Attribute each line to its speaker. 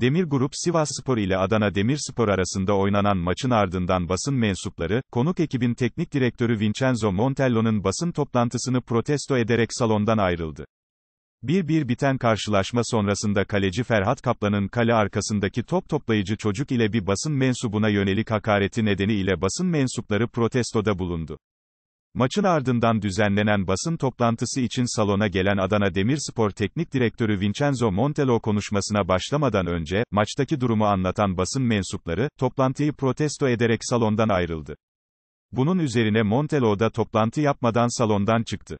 Speaker 1: Demir Grup Sivas Spor ile Adana Demir Spor arasında oynanan maçın ardından basın mensupları, konuk ekibin teknik direktörü Vincenzo Montello'nun basın toplantısını protesto ederek salondan ayrıldı. 1-1 biten karşılaşma sonrasında kaleci Ferhat Kaplan'ın kale arkasındaki top toplayıcı çocuk ile bir basın mensubuna yönelik hakareti nedeniyle basın mensupları protestoda bulundu. Maçın ardından düzenlenen basın toplantısı için salona gelen Adana Demirspor Teknik Direktörü Vincenzo Montelo konuşmasına başlamadan önce, maçtaki durumu anlatan basın mensupları, toplantıyı protesto ederek salondan ayrıldı. Bunun üzerine Montelo da toplantı yapmadan salondan çıktı.